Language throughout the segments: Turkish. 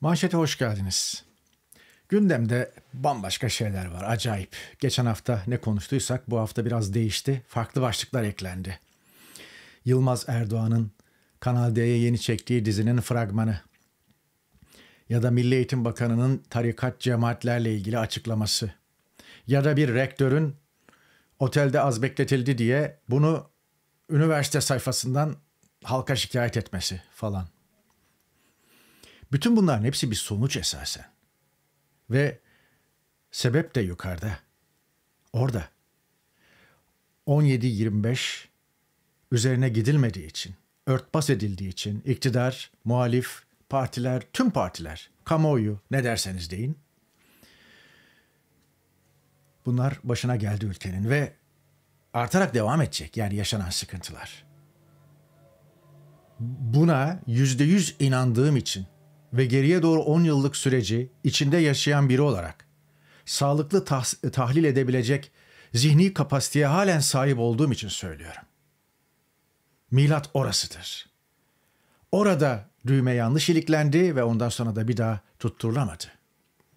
Manşete hoş geldiniz. Gündemde bambaşka şeyler var, acayip. Geçen hafta ne konuştuysak bu hafta biraz değişti, farklı başlıklar eklendi. Yılmaz Erdoğan'ın Kanal D'ye yeni çektiği dizinin fragmanı ya da Milli Eğitim Bakanı'nın tarikat cemaatlerle ilgili açıklaması ya da bir rektörün otelde az bekletildi diye bunu üniversite sayfasından halka şikayet etmesi falan. Bütün bunların hepsi bir sonuç esasen. Ve sebep de yukarıda. Orada. 17-25 üzerine gidilmediği için, örtbas edildiği için iktidar, muhalif, partiler, tüm partiler, kamuoyu ne derseniz deyin. Bunlar başına geldi ülkenin ve artarak devam edecek yani yaşanan sıkıntılar. Buna yüzde yüz inandığım için ve geriye doğru 10 yıllık süreci içinde yaşayan biri olarak sağlıklı tah- tahlil edebilecek zihni kapasiteye halen sahip olduğum için söylüyorum. Milat orasıdır. Orada düğme yanlış iliklendi ve ondan sonra da bir daha tutturulamadı.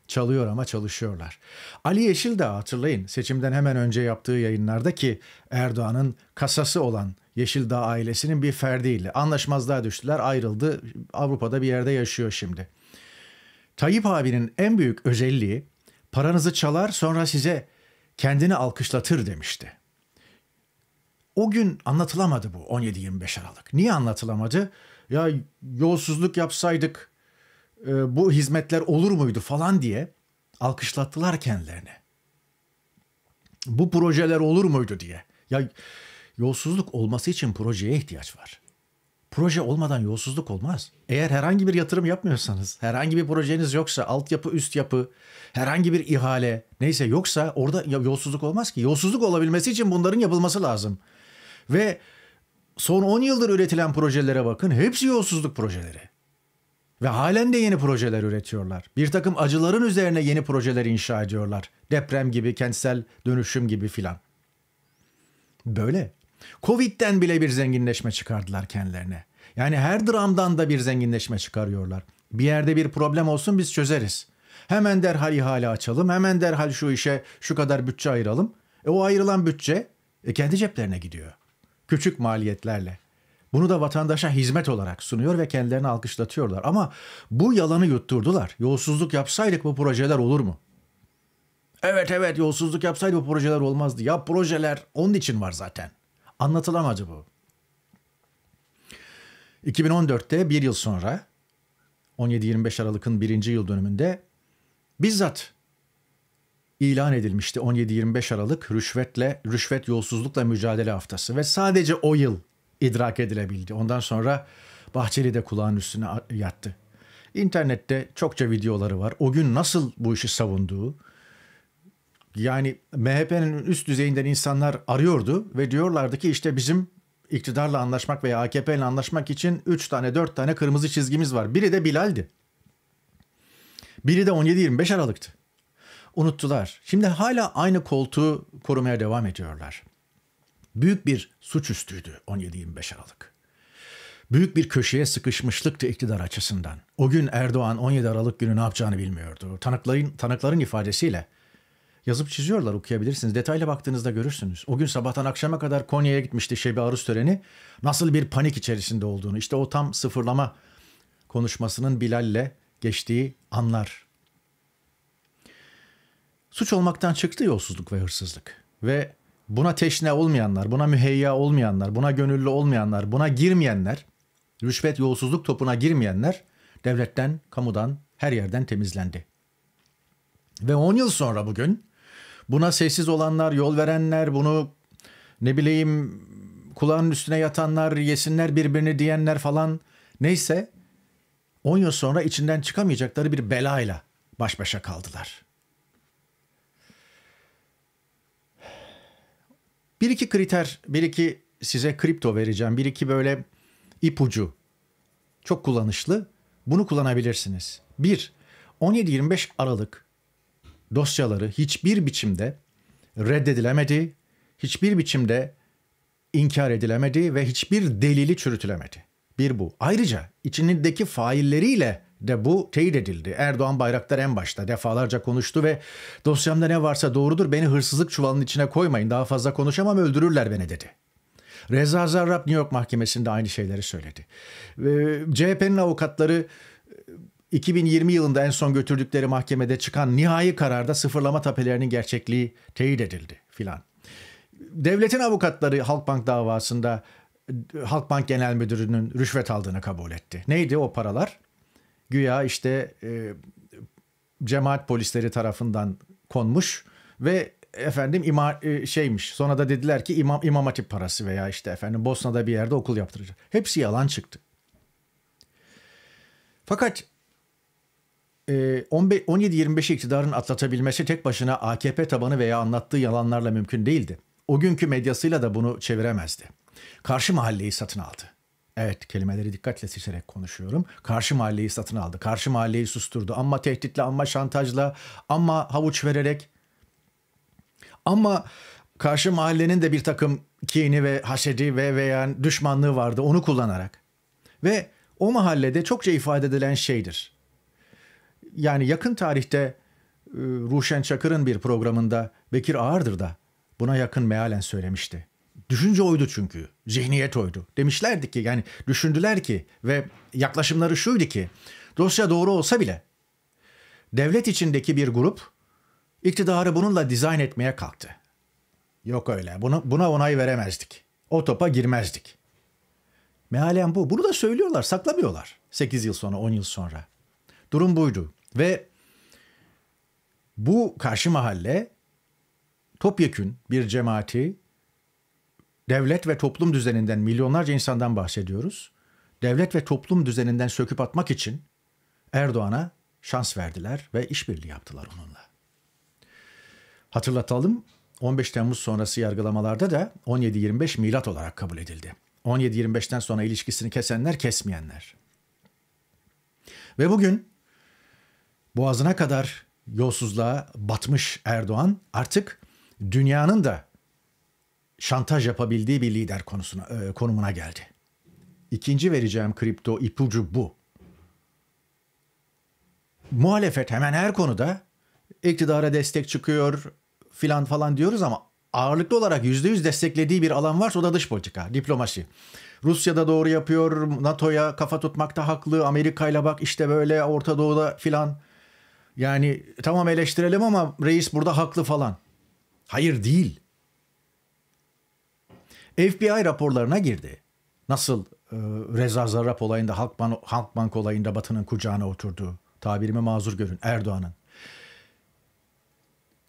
Çalıyor ama çalışıyorlar. Ali Yeşil de hatırlayın seçimden hemen önce yaptığı yayınlarda ki Erdoğan'ın kasası olan Yeşildağ ailesinin bir ferdiyle anlaşmazlığa düştüler ayrıldı Avrupa'da bir yerde yaşıyor şimdi. Tayyip abinin en büyük özelliği paranızı çalar sonra size kendini alkışlatır demişti. O gün anlatılamadı bu 17-25 Aralık. Niye anlatılamadı? Ya yolsuzluk yapsaydık, e, bu hizmetler olur muydu falan diye alkışlattılar kendilerini. Bu projeler olur muydu diye. Ya yolsuzluk olması için projeye ihtiyaç var. Proje olmadan yolsuzluk olmaz. Eğer herhangi bir yatırım yapmıyorsanız, herhangi bir projeniz yoksa, altyapı, üst yapı, herhangi bir ihale neyse yoksa orada yolsuzluk olmaz ki. Yolsuzluk olabilmesi için bunların yapılması lazım. Ve son 10 yıldır üretilen projelere bakın. Hepsi yolsuzluk projeleri. Ve halen de yeni projeler üretiyorlar. Bir takım acıların üzerine yeni projeler inşa ediyorlar. Deprem gibi, kentsel dönüşüm gibi filan. Böyle. Covid'den bile bir zenginleşme çıkardılar kendilerine. Yani her dramdan da bir zenginleşme çıkarıyorlar. Bir yerde bir problem olsun biz çözeriz. Hemen derhal ihale açalım, hemen derhal şu işe şu kadar bütçe ayıralım. E o ayrılan bütçe e kendi ceplerine gidiyor. Küçük maliyetlerle. Bunu da vatandaşa hizmet olarak sunuyor ve kendilerini alkışlatıyorlar. Ama bu yalanı yutturdular. Yolsuzluk yapsaydık bu projeler olur mu? Evet evet yolsuzluk yapsaydı bu projeler olmazdı. Ya projeler onun için var zaten. Anlatılamadı bu. 2014'te bir yıl sonra 17-25 Aralık'ın birinci yıl dönümünde bizzat ilan edilmişti 17-25 Aralık rüşvetle rüşvet yolsuzlukla mücadele haftası ve sadece o yıl idrak edilebildi. Ondan sonra Bahçeli de kulağın üstüne yattı. İnternette çokça videoları var. O gün nasıl bu işi savunduğu. Yani MHP'nin üst düzeyinden insanlar arıyordu ve diyorlardı ki işte bizim iktidarla anlaşmak veya AKP ile anlaşmak için 3 tane 4 tane kırmızı çizgimiz var. Biri de Bilal'di. Biri de 17-25 Aralık'tı. Unuttular. Şimdi hala aynı koltuğu korumaya devam ediyorlar. Büyük bir suçüstüydü 17-25 Aralık. Büyük bir köşeye sıkışmışlıktı iktidar açısından. O gün Erdoğan 17 Aralık günü ne yapacağını bilmiyordu. Tanıkların, tanıkların ifadesiyle yazıp çiziyorlar okuyabilirsiniz. Detaylı baktığınızda görürsünüz. O gün sabahtan akşama kadar Konya'ya gitmişti Şebi Aruz töreni. Nasıl bir panik içerisinde olduğunu İşte o tam sıfırlama konuşmasının Bilal'le geçtiği anlar. Suç olmaktan çıktı yolsuzluk ve hırsızlık ve buna teşne olmayanlar, buna müheyya olmayanlar, buna gönüllü olmayanlar, buna girmeyenler, rüşvet yolsuzluk topuna girmeyenler devletten, kamudan, her yerden temizlendi. Ve 10 yıl sonra bugün buna sessiz olanlar, yol verenler, bunu ne bileyim kulağın üstüne yatanlar, yesinler birbirini diyenler falan neyse 10 yıl sonra içinden çıkamayacakları bir belayla baş başa kaldılar. Bir iki kriter, bir iki size kripto vereceğim. Bir iki böyle ipucu. Çok kullanışlı. Bunu kullanabilirsiniz. Bir, 17-25 Aralık dosyaları hiçbir biçimde reddedilemedi, hiçbir biçimde inkar edilemedi ve hiçbir delili çürütülemedi. Bir bu. Ayrıca içindeki failleriyle de bu teyit edildi. Erdoğan Bayraktar en başta defalarca konuştu ve dosyamda ne varsa doğrudur beni hırsızlık çuvalının içine koymayın daha fazla konuşamam öldürürler beni dedi. Reza Zarrab New York mahkemesinde aynı şeyleri söyledi. CHP'nin avukatları 2020 e, yılında en son götürdükleri mahkemede çıkan nihai kararda sıfırlama tapelerinin gerçekliği teyit edildi filan. Devletin avukatları Halkbank davasında e, Halkbank Genel Müdürü'nün rüşvet aldığını kabul etti. Neydi o paralar? güya işte e, cemaat polisleri tarafından konmuş ve efendim ima, e, şeymiş. Sonra da dediler ki imam, imam hatip parası veya işte efendim Bosna'da bir yerde okul yaptıracak. Hepsi yalan çıktı. Fakat e, 17-25 iktidarın atlatabilmesi tek başına AKP tabanı veya anlattığı yalanlarla mümkün değildi. O günkü medyasıyla da bunu çeviremezdi. Karşı mahalleyi satın aldı. Evet kelimeleri dikkatle seçerek konuşuyorum. Karşı mahalleyi satın aldı. Karşı mahalleyi susturdu. Ama tehditle, ama şantajla, ama havuç vererek. Ama karşı mahallenin de bir takım kini ve haşedi ve veya düşmanlığı vardı onu kullanarak. Ve o mahallede çokça ifade edilen şeydir. Yani yakın tarihte e, Ruşen Çakır'ın bir programında Bekir Ağırdır da buna yakın mealen söylemişti. Düşünce oydu çünkü. Zihniyet oydu. Demişlerdi ki yani düşündüler ki ve yaklaşımları şuydu ki dosya doğru olsa bile devlet içindeki bir grup iktidarı bununla dizayn etmeye kalktı. Yok öyle. Buna, buna onay veremezdik. O topa girmezdik. Mealen bu. Bunu da söylüyorlar, saklamıyorlar. 8 yıl sonra, 10 yıl sonra. Durum buydu. Ve bu karşı mahalle topyekün bir cemaati devlet ve toplum düzeninden milyonlarca insandan bahsediyoruz. Devlet ve toplum düzeninden söküp atmak için Erdoğan'a şans verdiler ve işbirliği yaptılar onunla. Hatırlatalım 15 Temmuz sonrası yargılamalarda da 17-25 milat olarak kabul edildi. 17-25'ten sonra ilişkisini kesenler kesmeyenler. Ve bugün boğazına kadar yolsuzluğa batmış Erdoğan artık dünyanın da şantaj yapabildiği bir lider konusuna e, konumuna geldi. İkinci vereceğim kripto ipucu bu. Muhalefet hemen her konuda iktidara destek çıkıyor filan falan diyoruz ama ağırlıklı olarak yüzde yüz desteklediği bir alan varsa o da dış politika, diplomasi. Rusya'da doğru yapıyor, NATO'ya kafa tutmakta haklı, Amerika'yla bak işte böyle Orta Doğu'da filan. Yani tamam eleştirelim ama reis burada haklı falan. Hayır değil. FBI raporlarına girdi. Nasıl e, Reza Zarrab olayında, Halkbank, Halkbank olayında Batı'nın kucağına oturdu. Tabirimi mazur görün Erdoğan'ın.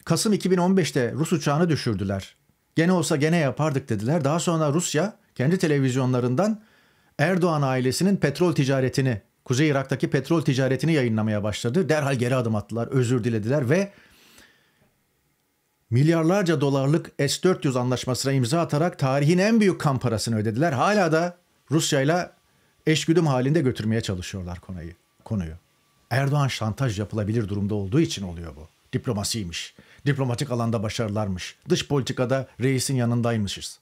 Kasım 2015'te Rus uçağını düşürdüler. Gene olsa gene yapardık dediler. Daha sonra Rusya kendi televizyonlarından Erdoğan ailesinin petrol ticaretini, Kuzey Irak'taki petrol ticaretini yayınlamaya başladı. Derhal geri adım attılar, özür dilediler ve milyarlarca dolarlık S-400 anlaşmasına imza atarak tarihin en büyük kan parasını ödediler. Hala da Rusya ile eşgüdüm halinde götürmeye çalışıyorlar konuyu. konuyu. Erdoğan şantaj yapılabilir durumda olduğu için oluyor bu. Diplomasiymiş. Diplomatik alanda başarılarmış. Dış politikada reisin yanındaymışız.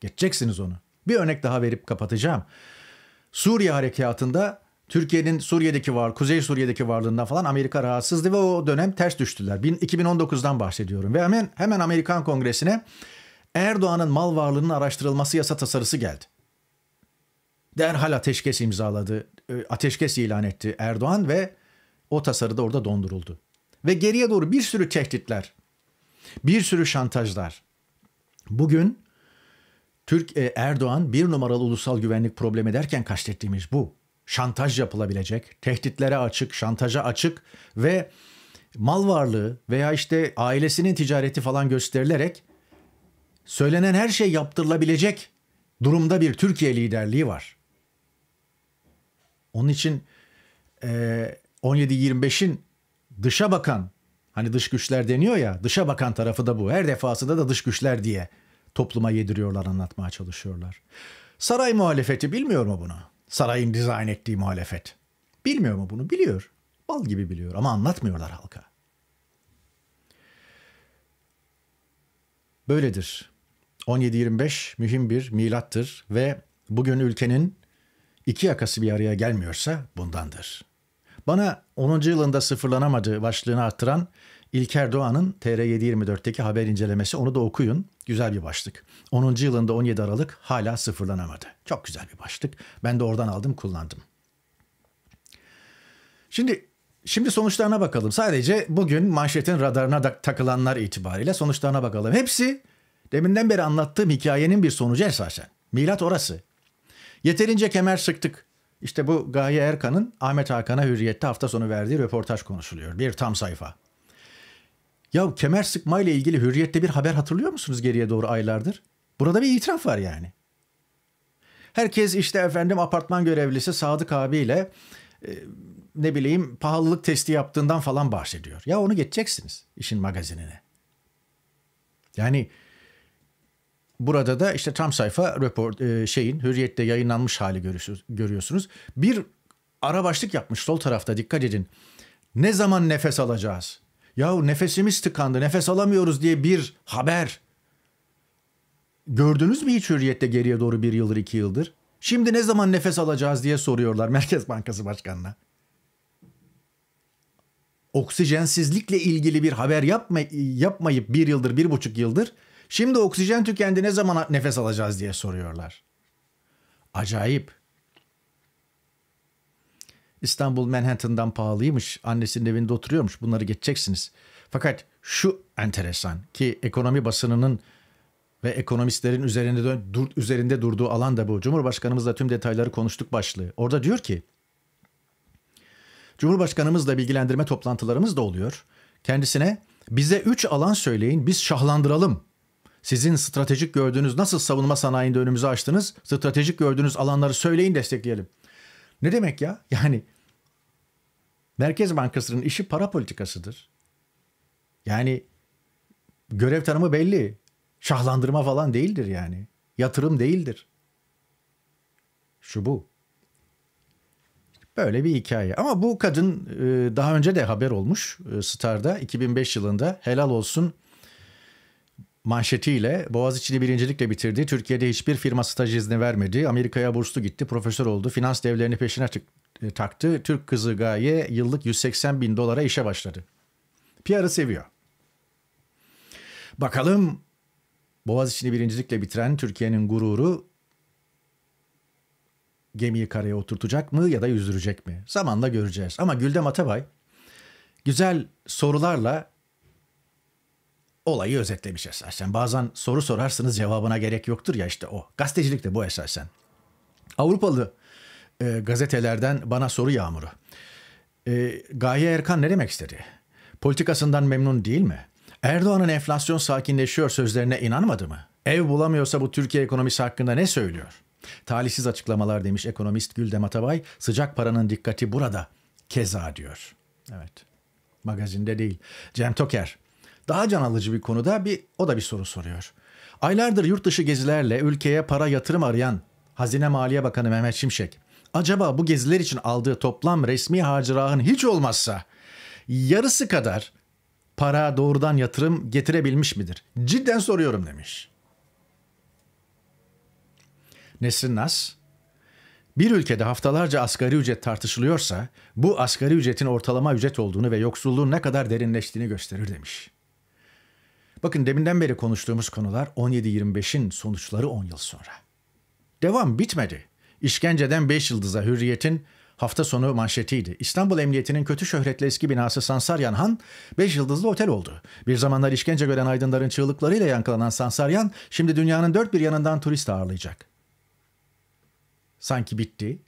Geçeceksiniz onu. Bir örnek daha verip kapatacağım. Suriye harekatında Türkiye'nin Suriye'deki var, Kuzey Suriye'deki varlığından falan Amerika rahatsızdı ve o dönem ters düştüler. 2019'dan bahsediyorum ve hemen hemen Amerikan Kongresi'ne Erdoğan'ın mal varlığının araştırılması yasa tasarısı geldi. Derhal ateşkes imzaladı, e, ateşkes ilan etti Erdoğan ve o tasarı da orada donduruldu. Ve geriye doğru bir sürü tehditler, bir sürü şantajlar. Bugün Türk e, Erdoğan bir numaralı ulusal güvenlik problemi derken kastettiğimiz bu şantaj yapılabilecek, tehditlere açık, şantaja açık ve mal varlığı veya işte ailesinin ticareti falan gösterilerek söylenen her şey yaptırılabilecek durumda bir Türkiye liderliği var. Onun için e, 17-25'in dışa bakan hani dış güçler deniyor ya dışa bakan tarafı da bu. Her defasında da dış güçler diye topluma yediriyorlar anlatmaya çalışıyorlar. Saray muhalefeti bilmiyor mu bunu? sarayın dizayn ettiği muhalefet. Bilmiyor mu bunu? Biliyor. Bal gibi biliyor ama anlatmıyorlar halka. Böyledir. 17-25 mühim bir milattır ve bugün ülkenin iki yakası bir araya gelmiyorsa bundandır. Bana 10. yılında sıfırlanamadı başlığını arttıran İlker Doğan'ın TR724'teki haber incelemesi onu da okuyun. Güzel bir başlık. 10. yılında 17 Aralık hala sıfırlanamadı. Çok güzel bir başlık. Ben de oradan aldım kullandım. Şimdi şimdi sonuçlarına bakalım. Sadece bugün manşetin radarına da takılanlar itibariyle sonuçlarına bakalım. Hepsi deminden beri anlattığım hikayenin bir sonucu esasen. Milat orası. Yeterince kemer sıktık. İşte bu Gaye Erkan'ın Ahmet Hakan'a Hürriyet'te hafta sonu verdiği röportaj konuşuluyor. Bir tam sayfa. Ya kemer sıkma ile ilgili hürriyette bir haber hatırlıyor musunuz geriye doğru aylardır? Burada bir itiraf var yani. Herkes işte efendim apartman görevlisi Sadık abiyle e, ne bileyim pahalılık testi yaptığından falan bahsediyor. Ya onu geçeceksiniz işin magazinine. Yani burada da işte tam sayfa report e, şeyin hürriyette yayınlanmış hali görüyorsunuz. Bir ara başlık yapmış sol tarafta dikkat edin. Ne zaman nefes alacağız? Yahu nefesimiz tıkandı, nefes alamıyoruz diye bir haber. Gördünüz mü hiç hürriyette geriye doğru bir yıldır, iki yıldır? Şimdi ne zaman nefes alacağız diye soruyorlar Merkez Bankası Başkanı'na. Oksijensizlikle ilgili bir haber yapma, yapmayıp bir yıldır, bir buçuk yıldır şimdi oksijen tükendi ne zaman nefes alacağız diye soruyorlar. Acayip. İstanbul Manhattan'dan pahalıymış. Annesinin evinde oturuyormuş. Bunları geçeceksiniz. Fakat şu enteresan ki ekonomi basınının ve ekonomistlerin üzerinde, dur, üzerinde durduğu alan da bu. Cumhurbaşkanımızla tüm detayları konuştuk başlığı. Orada diyor ki Cumhurbaşkanımızla bilgilendirme toplantılarımız da oluyor. Kendisine bize 3 alan söyleyin biz şahlandıralım. Sizin stratejik gördüğünüz nasıl savunma sanayinde önümüzü açtınız? Stratejik gördüğünüz alanları söyleyin destekleyelim. Ne demek ya? Yani Merkez Bankası'nın işi para politikasıdır. Yani görev tanımı belli. Şahlandırma falan değildir yani. Yatırım değildir. Şu bu. Böyle bir hikaye. Ama bu kadın e, daha önce de haber olmuş e, Star'da 2005 yılında helal olsun manşetiyle Boğaziçi'ni birincilikle bitirdi. Türkiye'de hiçbir firma staj izni vermedi. Amerika'ya burslu gitti, profesör oldu. Finans devlerini peşine e, taktı. Türk kızı Gaye yıllık 180 bin dolara işe başladı. PR'ı seviyor. Bakalım Boğaziçi'ni birincilikle bitiren Türkiye'nin gururu gemiyi karaya oturtacak mı ya da yüzdürecek mi? Zamanla göreceğiz. Ama Güldem Atabay güzel sorularla olayı özetlemiş esasen. Bazen soru sorarsınız cevabına gerek yoktur ya işte o. Gazetecilik de bu esasen. Avrupalı e, gazetelerden bana soru yağmuru. E, Gaye Erkan ne demek istedi? Politikasından memnun değil mi? Erdoğan'ın enflasyon sakinleşiyor sözlerine inanmadı mı? Ev bulamıyorsa bu Türkiye ekonomisi hakkında ne söylüyor? Talihsiz açıklamalar demiş ekonomist Güldem Atabay. Sıcak paranın dikkati burada. Keza diyor. Evet. Magazinde değil. Cem Toker. Daha can alıcı bir konuda bir o da bir soru soruyor. Aylardır yurt dışı gezilerle ülkeye para yatırım arayan Hazine Maliye Bakanı Mehmet Şimşek acaba bu geziler için aldığı toplam resmi harcırağın hiç olmazsa yarısı kadar para doğrudan yatırım getirebilmiş midir? Cidden soruyorum demiş. Nesrin Nas, bir ülkede haftalarca asgari ücret tartışılıyorsa bu asgari ücretin ortalama ücret olduğunu ve yoksulluğun ne kadar derinleştiğini gösterir demiş. Bakın deminden beri konuştuğumuz konular 17-25'in sonuçları 10 yıl sonra. Devam bitmedi. İşkenceden 5 yıldıza hürriyetin hafta sonu manşetiydi. İstanbul Emniyeti'nin kötü şöhretli eski binası Sansaryan Han 5 yıldızlı otel oldu. Bir zamanlar işkence gören aydınların çığlıklarıyla yankılanan Sansaryan şimdi dünyanın dört bir yanından turist ağırlayacak. Sanki bitti.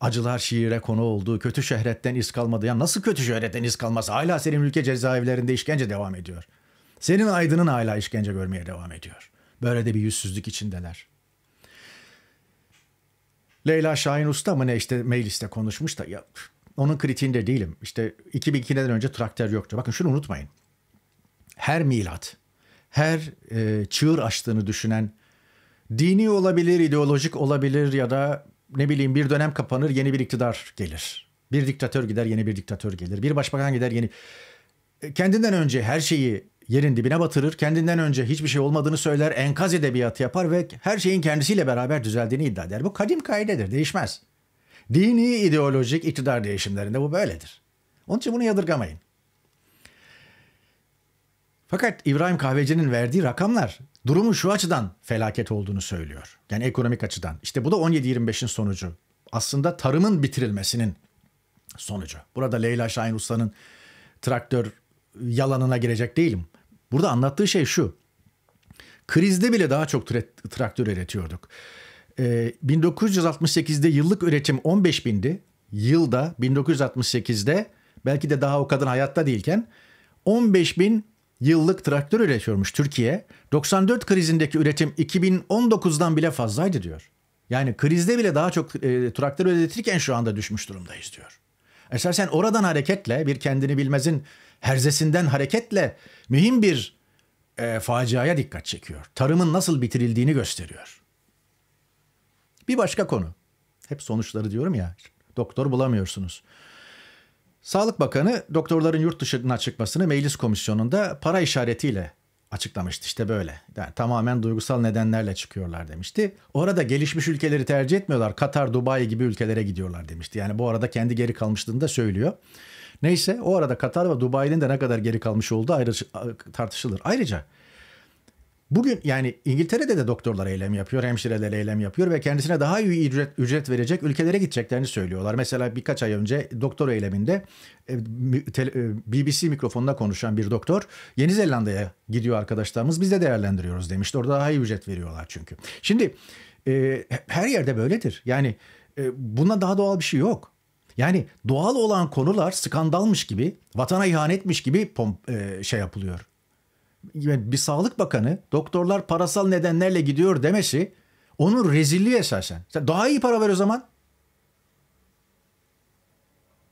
Acılar şiire konu olduğu Kötü şöhretten iz kalmadı. Ya nasıl kötü şöhretten iz kalmaz? Hala senin ülke cezaevlerinde işkence devam ediyor. Senin aydının hala işkence görmeye devam ediyor. Böyle de bir yüzsüzlük içindeler.'' Leyla Şahin Usta mı ne işte mecliste konuşmuş da ya, onun kritiğinde değilim. İşte 2002'den önce traktör yoktu. Bakın şunu unutmayın. Her milat, her e, çığır açtığını düşünen dini olabilir, ideolojik olabilir ya da ne bileyim bir dönem kapanır, yeni bir iktidar gelir. Bir diktatör gider, yeni bir diktatör gelir. Bir başbakan gider, yeni e, kendinden önce her şeyi yerin dibine batırır, kendinden önce hiçbir şey olmadığını söyler, enkaz edebiyatı yapar ve her şeyin kendisiyle beraber düzeldiğini iddia eder. Bu kadim kaidedir, değişmez. Dini ideolojik iktidar değişimlerinde bu böyledir. Onun için bunu yadırgamayın. Fakat İbrahim Kahveci'nin verdiği rakamlar durumun şu açıdan felaket olduğunu söylüyor. Yani ekonomik açıdan. İşte bu da 17-25'in sonucu. Aslında tarımın bitirilmesinin sonucu. Burada Leyla Şahin Usta'nın traktör yalanına girecek değilim. Burada anlattığı şey şu. Krizde bile daha çok traktör üretiyorduk. Ee, 1968'de yıllık üretim 15 bindi. Yılda 1968'de belki de daha o kadın hayatta değilken 15 bin yıllık traktör üretiyormuş Türkiye. 94 krizindeki üretim 2019'dan bile fazlaydı diyor. Yani krizde bile daha çok e, traktör üretirken şu anda düşmüş durumdayız diyor. Esasen oradan hareketle bir kendini bilmezin herzesinden hareketle mühim bir e, faciaya dikkat çekiyor. Tarımın nasıl bitirildiğini gösteriyor. Bir başka konu. Hep sonuçları diyorum ya. Doktor bulamıyorsunuz. Sağlık Bakanı doktorların yurt dışına çıkmasını meclis komisyonunda para işaretiyle açıklamıştı İşte böyle. Yani tamamen duygusal nedenlerle çıkıyorlar demişti. Orada gelişmiş ülkeleri tercih etmiyorlar. Katar, Dubai gibi ülkelere gidiyorlar demişti. Yani bu arada kendi geri kalmışlığını da söylüyor. Neyse o arada Katar ve Dubai'nin de ne kadar geri kalmış olduğu ayrı, tartışılır. Ayrıca bugün yani İngiltere'de de doktorlar eylem yapıyor, hemşireler eylem yapıyor ve kendisine daha iyi ücret, ücret verecek ülkelere gideceklerini söylüyorlar. Mesela birkaç ay önce doktor eyleminde e, e, BBC mikrofonunda konuşan bir doktor Yeni Zelanda'ya gidiyor arkadaşlarımız biz de değerlendiriyoruz demişti. Orada daha iyi ücret veriyorlar çünkü. Şimdi e, her yerde böyledir. Yani e, buna daha doğal bir şey yok. Yani doğal olan konular skandalmış gibi, vatana ihanetmiş gibi pomp, e, şey yapılıyor. Yani bir sağlık bakanı doktorlar parasal nedenlerle gidiyor demesi onun rezilliği esasen. Sen daha iyi para ver o zaman.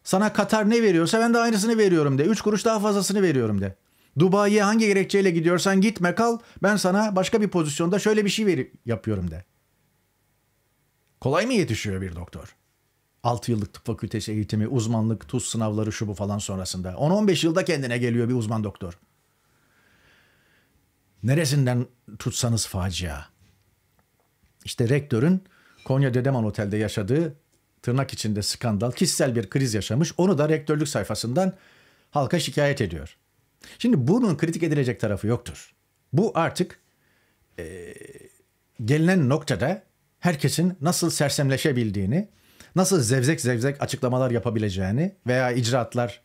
Sana Katar ne veriyorsa ben de aynısını veriyorum de. Üç kuruş daha fazlasını veriyorum de. Dubai'ye hangi gerekçeyle gidiyorsan gitme kal. Ben sana başka bir pozisyonda şöyle bir şey veri yapıyorum de. Kolay mı yetişiyor bir doktor? 6 yıllık tıp fakültesi eğitimi, uzmanlık, tuz sınavları şu bu falan sonrasında. 10-15 yılda kendine geliyor bir uzman doktor. Neresinden tutsanız facia. İşte rektörün Konya Dedeman Otel'de yaşadığı tırnak içinde skandal, kişisel bir kriz yaşamış. Onu da rektörlük sayfasından halka şikayet ediyor. Şimdi bunun kritik edilecek tarafı yoktur. Bu artık e, gelinen noktada herkesin nasıl sersemleşebildiğini, nasıl zevzek zevzek açıklamalar yapabileceğini veya icraatlar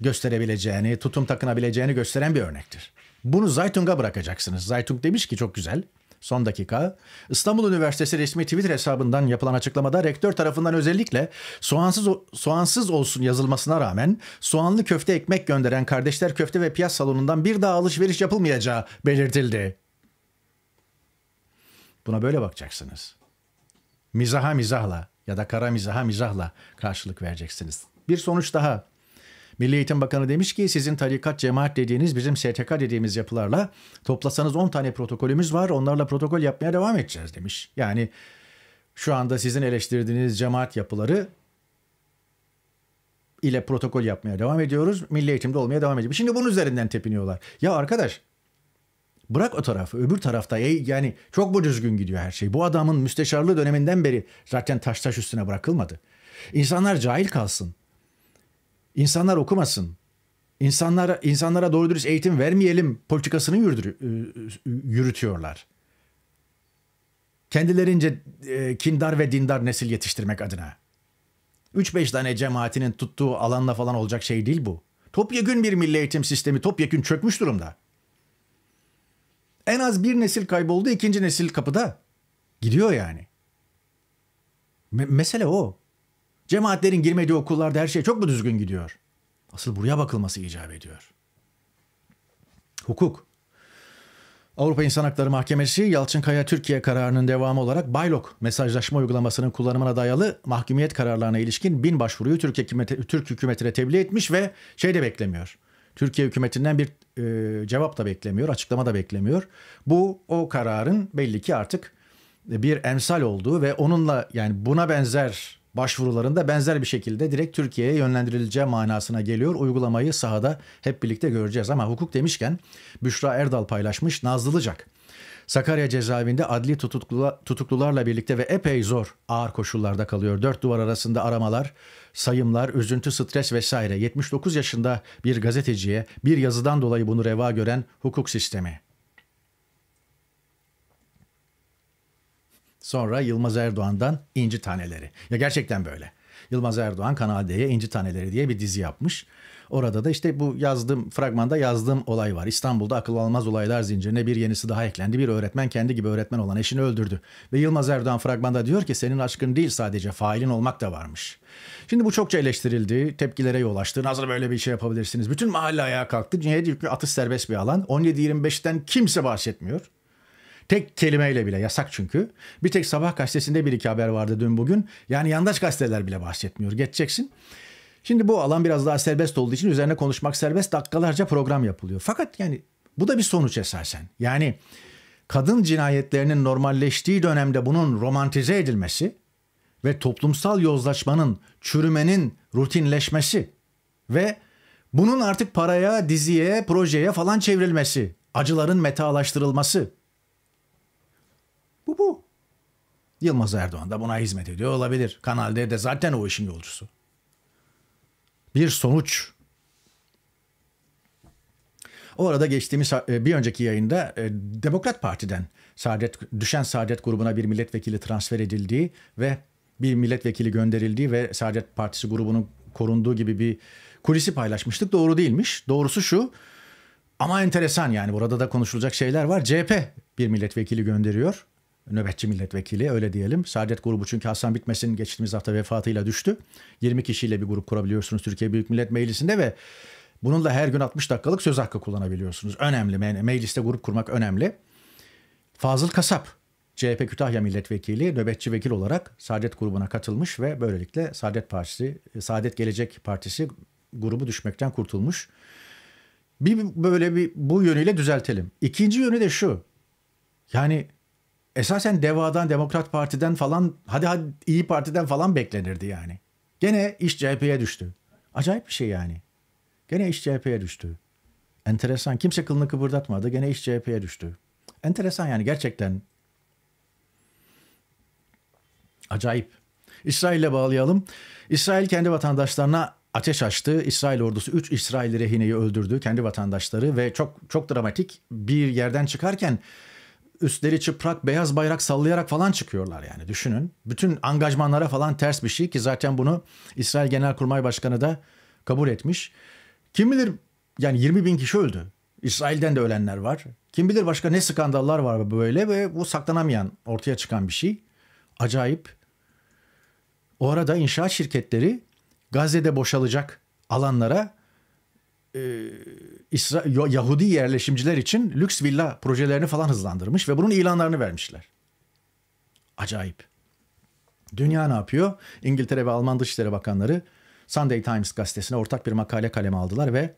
gösterebileceğini, tutum takınabileceğini gösteren bir örnektir. Bunu Zaytung'a bırakacaksınız. Zaytung demiş ki çok güzel. Son dakika. İstanbul Üniversitesi resmi Twitter hesabından yapılan açıklamada rektör tarafından özellikle soğansız soğansız olsun yazılmasına rağmen soğanlı köfte ekmek gönderen Kardeşler Köfte ve Piyaz Salonu'ndan bir daha alışveriş yapılmayacağı belirtildi. Buna böyle bakacaksınız. Mizaha mizahla ya da kara mizaha mizahla karşılık vereceksiniz. Bir sonuç daha. Milli Eğitim Bakanı demiş ki sizin tarikat cemaat dediğiniz bizim STK dediğimiz yapılarla toplasanız 10 tane protokolümüz var onlarla protokol yapmaya devam edeceğiz demiş. Yani şu anda sizin eleştirdiğiniz cemaat yapıları ile protokol yapmaya devam ediyoruz. Milli eğitimde olmaya devam ediyor. Şimdi bunun üzerinden tepiniyorlar. Ya arkadaş Bırak o tarafı öbür tarafta yani çok bu düzgün gidiyor her şey. Bu adamın müsteşarlığı döneminden beri zaten taş taş üstüne bırakılmadı. İnsanlar cahil kalsın. İnsanlar okumasın. İnsanlara, insanlara doğru dürüst eğitim vermeyelim politikasını yürütür, ıı, ıı, yürütüyorlar. Kendilerince e, kindar ve dindar nesil yetiştirmek adına. 3-5 tane cemaatinin tuttuğu alanla falan olacak şey değil bu. Topyekün bir milli eğitim sistemi topyekün çökmüş durumda. En az bir nesil kayboldu, ikinci nesil kapıda. Gidiyor yani. Me- mesele o. Cemaatlerin girmediği okullarda her şey çok mu düzgün gidiyor? Asıl buraya bakılması icap ediyor. Hukuk. Avrupa İnsan Hakları Mahkemesi Yalçın Kaya Türkiye kararının devamı olarak Baylok mesajlaşma uygulamasının kullanımına dayalı mahkumiyet kararlarına ilişkin bin başvuruyu Türk, hükümeti, Türk hükümetine tebliğ etmiş ve şey de beklemiyor. Türkiye hükümetinden bir e, cevap da beklemiyor, açıklama da beklemiyor. Bu o kararın belli ki artık bir emsal olduğu ve onunla yani buna benzer başvurularında benzer bir şekilde direkt Türkiye'ye yönlendirileceği manasına geliyor. Uygulamayı sahada hep birlikte göreceğiz ama hukuk demişken Büşra Erdal paylaşmış Nazlılıcak Sakarya cezaevinde adli tutuklularla birlikte ve epey zor ağır koşullarda kalıyor. Dört duvar arasında aramalar, sayımlar, üzüntü, stres vesaire. 79 yaşında bir gazeteciye bir yazıdan dolayı bunu reva gören hukuk sistemi. Sonra Yılmaz Erdoğan'dan İnci Taneleri. Ya gerçekten böyle. Yılmaz Erdoğan Kanal D'ye İnci Taneleri diye bir dizi yapmış. Orada da işte bu yazdığım fragmanda yazdığım olay var. İstanbul'da akıl almaz olaylar zincirine bir yenisi daha eklendi. Bir öğretmen kendi gibi öğretmen olan eşini öldürdü. Ve Yılmaz Erdoğan fragmanda diyor ki senin aşkın değil sadece failin olmak da varmış. Şimdi bu çokça eleştirildi, tepkilere yol açtı. Nasıl böyle bir şey yapabilirsiniz? Bütün mahalle ayağa kalktı. Niye? Çünkü atış serbest bir alan. 17-25'ten kimse bahsetmiyor. Tek kelimeyle bile yasak çünkü. Bir tek sabah gazetesinde bir iki haber vardı dün bugün. Yani yandaş gazeteler bile bahsetmiyor. Geçeceksin. Şimdi bu alan biraz daha serbest olduğu için üzerine konuşmak serbest dakikalarca program yapılıyor. Fakat yani bu da bir sonuç esasen. Yani kadın cinayetlerinin normalleştiği dönemde bunun romantize edilmesi ve toplumsal yozlaşmanın, çürümenin rutinleşmesi ve bunun artık paraya, diziye, projeye falan çevrilmesi, acıların metalaştırılması. Bu bu. Yılmaz Erdoğan da buna hizmet ediyor olabilir. Kanal D'de zaten o işin yolcusu bir sonuç. O arada geçtiğimiz e, bir önceki yayında e, Demokrat Parti'den Saadet, düşen Saadet grubuna bir milletvekili transfer edildiği ve bir milletvekili gönderildiği ve Saadet Partisi grubunun korunduğu gibi bir kulisi paylaşmıştık. Doğru değilmiş. Doğrusu şu ama enteresan yani burada da konuşulacak şeyler var. CHP bir milletvekili gönderiyor nöbetçi milletvekili öyle diyelim. Saadet grubu çünkü Hasan Bitmes'in geçtiğimiz hafta vefatıyla düştü. 20 kişiyle bir grup kurabiliyorsunuz Türkiye Büyük Millet Meclisi'nde ve bununla her gün 60 dakikalık söz hakkı kullanabiliyorsunuz. Önemli. Me mecliste grup kurmak önemli. Fazıl Kasap CHP Kütahya Milletvekili nöbetçi vekil olarak Saadet grubuna katılmış ve böylelikle Saadet Partisi, Saadet Gelecek Partisi grubu düşmekten kurtulmuş. Bir böyle bir bu yönüyle düzeltelim. İkinci yönü de şu. Yani esasen Deva'dan, Demokrat Parti'den falan hadi hadi İyi Parti'den falan beklenirdi yani. Gene iş CHP'ye düştü. Acayip bir şey yani. Gene iş CHP'ye düştü. Enteresan. Kimse kılını kıpırdatmadı. Gene iş CHP'ye düştü. Enteresan yani gerçekten. Acayip. İsrail'le bağlayalım. İsrail kendi vatandaşlarına ateş açtı. İsrail ordusu 3 İsrail rehineyi öldürdü. Kendi vatandaşları ve çok çok dramatik bir yerden çıkarken üstleri çıprak beyaz bayrak sallayarak falan çıkıyorlar yani düşünün. Bütün angajmanlara falan ters bir şey ki zaten bunu İsrail Genelkurmay Başkanı da kabul etmiş. Kim bilir yani 20 bin kişi öldü. İsrail'den de ölenler var. Kim bilir başka ne skandallar var böyle ve bu saklanamayan ortaya çıkan bir şey. Acayip. O arada inşaat şirketleri Gazze'de boşalacak alanlara İsra Yahudi yerleşimciler için lüks villa projelerini falan hızlandırmış ve bunun ilanlarını vermişler. Acayip. Dünya ne yapıyor? İngiltere ve Alman Dışişleri Bakanları Sunday Times gazetesine ortak bir makale kaleme aldılar ve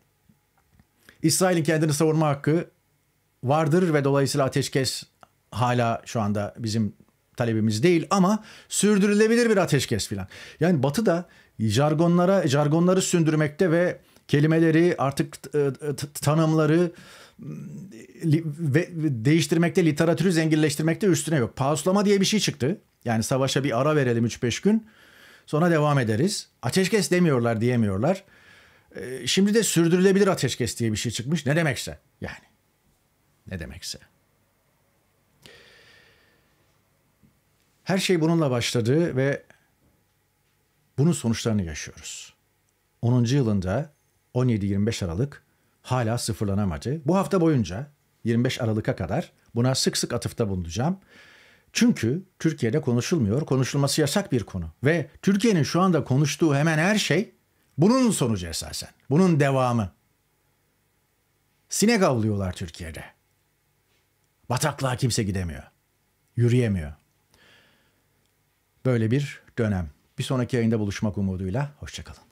İsrail'in kendini savunma hakkı vardır ve dolayısıyla ateşkes hala şu anda bizim talebimiz değil ama sürdürülebilir bir ateşkes filan. Yani Batı da jargonlara jargonları sündürmekte ve kelimeleri artık e, e, tanımları ve değiştirmekte, literatürü zenginleştirmekte üstüne yok. Pauslama diye bir şey çıktı. Yani savaşa bir ara verelim 3-5 gün. Sonra devam ederiz. Ateşkes demiyorlar diyemiyorlar. E, şimdi de sürdürülebilir ateşkes diye bir şey çıkmış. Ne demekse yani. Ne demekse. Her şey bununla başladı ve bunun sonuçlarını yaşıyoruz. 10. yılında 17-25 Aralık hala sıfırlanamadı. Bu hafta boyunca 25 Aralık'a kadar buna sık sık atıfta bulunacağım. Çünkü Türkiye'de konuşulmuyor, konuşulması yasak bir konu. Ve Türkiye'nin şu anda konuştuğu hemen her şey bunun sonucu esasen. Bunun devamı. Sinek avlıyorlar Türkiye'de. Bataklığa kimse gidemiyor. Yürüyemiyor. Böyle bir dönem. Bir sonraki yayında buluşmak umuduyla. Hoşçakalın.